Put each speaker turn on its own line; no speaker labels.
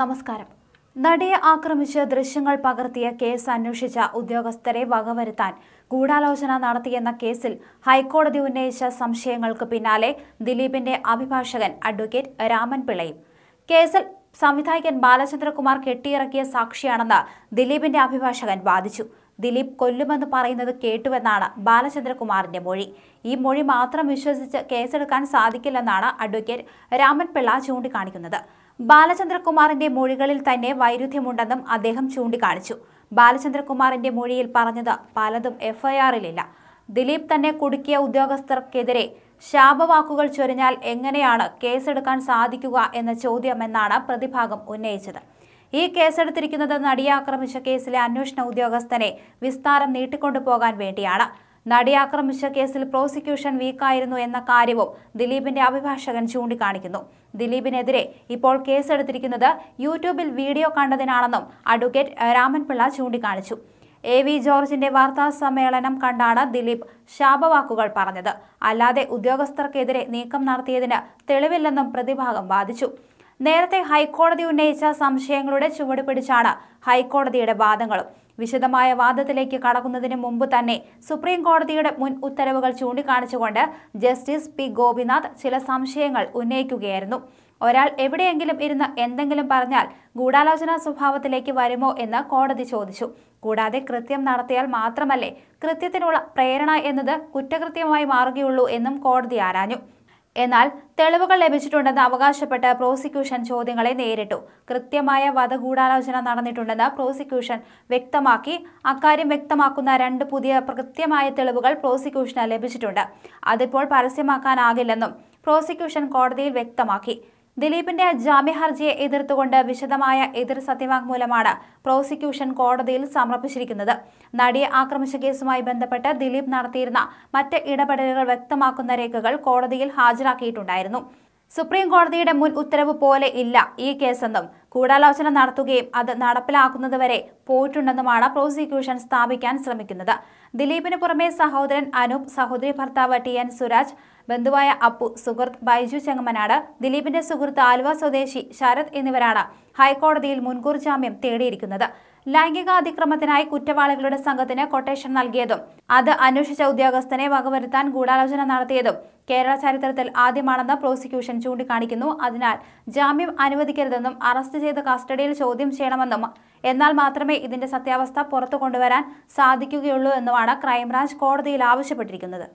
നമസ്കാരം നടിയെ ആക്രമിച്ച് ദൃശ്യങ്ങൾ പകർത്തിയ കേസ് അന്വേഷിച്ച ഉദ്യോഗസ്ഥരെ വകവരുത്താൻ ഗൂഢാലോചന നടത്തിയെന്ന കേസിൽ ഹൈക്കോടതി ഉന്നയിച്ച സംശയങ്ങൾക്ക് പിന്നാലെ ദിലീപിന്റെ അഭിഭാഷകൻ അഡ്വക്കേറ്റ് രാമൻ പിള്ളയും കേസിൽ സംവിധായകൻ ബാലചന്ദ്രകുമാർ കെട്ടിയിറക്കിയ സാക്ഷിയാണെന്ന് ദിലീപിന്റെ അഭിഭാഷകൻ വാദിച്ചു ദിലീപ് കൊല്ലുമെന്ന് പറയുന്നത് കേട്ടുവെന്നാണ് ബാലചന്ദ്രകുമാറിന്റെ മൊഴി ഈ മൊഴി മാത്രം വിശ്വസിച്ച് കേസെടുക്കാൻ സാധിക്കില്ലെന്നാണ് അഡ്വക്കേറ്റ് രാമൻപിള്ള ചൂണ്ടിക്കാണിക്കുന്നത് ബാലചന്ദ്രകുമാറിന്റെ മൊഴികളിൽ തന്നെ വൈരുദ്ധ്യമുണ്ടെന്നും അദ്ദേഹം ചൂണ്ടിക്കാണിച്ചു ബാലചന്ദ്രകുമാറിന്റെ മൊഴിയിൽ പറഞ്ഞത് പലതും എഫ്ഐആറിലില്ല ദിലീപ് തന്നെ കുടുക്കിയ ഉദ്യോഗസ്ഥർക്കെതിരെ ശാപവാക്കുകൾ ചൊരിഞ്ഞാൽ എങ്ങനെയാണ് കേസെടുക്കാൻ സാധിക്കുക എന്ന ചോദ്യമെന്നാണ് പ്രതിഭാഗം ഉന്നയിച്ചത് ഈ കേസെടുത്തിരിക്കുന്നത് നടിയെ ആക്രമിച്ച കേസിലെ അന്വേഷണ ഉദ്യോഗസ്ഥനെ വിസ്താരം നീട്ടിക്കൊണ്ടുപോകാൻ വേണ്ടിയാണ് നടി ആക്രമിച്ച കേസിൽ പ്രോസിക്യൂഷൻ വീക്കായിരുന്നു എന്ന കാര്യവും ദിലീപിന്റെ അഭിഭാഷകൻ ചൂണ്ടിക്കാണിക്കുന്നു ദിലീപിനെതിരെ ഇപ്പോൾ കേസെടുത്തിരിക്കുന്നത് യൂട്യൂബിൽ വീഡിയോ കണ്ടതിനാണെന്നും അഡ്വക്കേറ്റ് രാമൻപിള്ള ചൂണ്ടിക്കാണിച്ചു എ വി ജോർജിന്റെ വാർത്താ സമ്മേളനം കണ്ടാണ് ദിലീപ് ശാപവാക്കുകൾ പറഞ്ഞത് അല്ലാതെ ഉദ്യോഗസ്ഥർക്കെതിരെ നീക്കം നടത്തിയതിന് തെളിവില്ലെന്നും പ്രതിഭാഗം വാദിച്ചു നേരത്തെ ഹൈക്കോടതി ഉന്നയിച്ച സംശയങ്ങളുടെ ചുവടുപിടിച്ചാണ് ഹൈക്കോടതിയുടെ വാദങ്ങളും വിശദമായ വാദത്തിലേക്ക് കടക്കുന്നതിന് മുമ്പ് തന്നെ സുപ്രീം കോടതിയുടെ മുൻ ഉത്തരവുകൾ ചൂണ്ടിക്കാണിച്ചുകൊണ്ട് ജസ്റ്റിസ് പി ഗോപിനാഥ് ചില സംശയങ്ങൾ ഉന്നയിക്കുകയായിരുന്നു ഒരാൾ എവിടെയെങ്കിലും ഇരുന്ന് എന്തെങ്കിലും പറഞ്ഞാൽ ഗൂഢാലോചനാ സ്വഭാവത്തിലേക്ക് വരുമോ എന്ന് കോടതി ചോദിച്ചു കൂടാതെ കൃത്യം നടത്തിയാൽ മാത്രമല്ലേ കൃത്യത്തിനുള്ള പ്രേരണ എന്നത് കുറ്റകൃത്യമായി മാറുകയുള്ളൂ എന്നും കോടതി ആരാഞ്ഞു എന്നാൽ തെളിവുകൾ ലഭിച്ചിട്ടുണ്ടെന്ന് അവകാശപ്പെട്ട് പ്രോസിക്യൂഷൻ ചോദ്യങ്ങളെ നേരിട്ടു കൃത്യമായ വധഗൂഢാലോചന നടന്നിട്ടുണ്ടെന്ന് പ്രോസിക്യൂഷൻ വ്യക്തമാക്കി അക്കാര്യം വ്യക്തമാക്കുന്ന രണ്ട് പുതിയ കൃത്യമായ തെളിവുകൾ പ്രോസിക്യൂഷന് ലഭിച്ചിട്ടുണ്ട് അതിപ്പോൾ പരസ്യമാക്കാനാകില്ലെന്നും പ്രോസിക്യൂഷൻ കോടതിയിൽ വ്യക്തമാക്കി ദിലീപിന്റെ ജാമ്യഹർജിയെ എതിർത്തുകൊണ്ട് വിശദമായ എതിർ സത്യവാങ്മൂലമാണ് പ്രോസിക്യൂഷൻ കോടതിയിൽ സമർപ്പിച്ചിരിക്കുന്നത് നടിയെ ആക്രമിച്ച കേസുമായി ബന്ധപ്പെട്ട് ദിലീപ് നടത്തിയിരുന്ന മറ്റ് ഇടപെടലുകൾ വ്യക്തമാക്കുന്ന രേഖകൾ കോടതിയിൽ ഹാജരാക്കിയിട്ടുണ്ടായിരുന്നു സുപ്രീം കോടതിയുടെ മുൻ ഉത്തരവ് പോലെ ഇല്ല ഈ കേസെന്നും ഗൂഢാലോചന നടത്തുകയും അത് നടപ്പിലാക്കുന്നതുവരെ പോയിട്ടുണ്ടെന്നുമാണ് പ്രോസിക്യൂഷൻ സ്ഥാപിക്കാൻ ശ്രമിക്കുന്നത് ദിലീപിന് പുറമെ സഹോദരൻ അനൂപ് സഹോദരി ഭർത്താവ് ടി എൻ സുരാജ് ബന്ധുവായ അപ്പു സുഹൃത്ത് ബൈജു ചെങ്ങമനാട് ദിലീപിന്റെ സുഹൃത്ത് ആലുവ സ്വദേശി ശരത് എന്നിവരാണ് ഹൈക്കോടതിയിൽ മുൻകൂർ ജാമ്യം തേടിയിരിക്കുന്നത് ലൈംഗിക അതിക്രമത്തിനായി കുറ്റവാളികളുടെ സംഘത്തിന് കൊട്ടേഷൻ നൽകിയതും അത് അന്വേഷിച്ച ഉദ്യോഗസ്ഥനെ വകവരുത്താൻ ഗൂഢാലോചന നടത്തിയതും കേരള ചരിത്രത്തിൽ ആദ്യമാണെന്ന് പ്രോസിക്യൂഷൻ ചൂണ്ടിക്കാണിക്കുന്നു അതിനാൽ ജാമ്യം അനുവദിക്കരുതെന്നും അറസ്റ്റ് ചെയ്ത് കസ്റ്റഡിയിൽ ചോദ്യം ചെയ്യണമെന്നും എന്നാൽ മാത്രമേ ഇതിന്റെ സത്യാവസ്ഥ പുറത്തു കൊണ്ടുവരാൻ സാധിക്കുകയുള്ളൂ എന്നുമാണ് ക്രൈംബ്രാഞ്ച് കോടതിയിൽ ആവശ്യപ്പെട്ടിരിക്കുന്നത്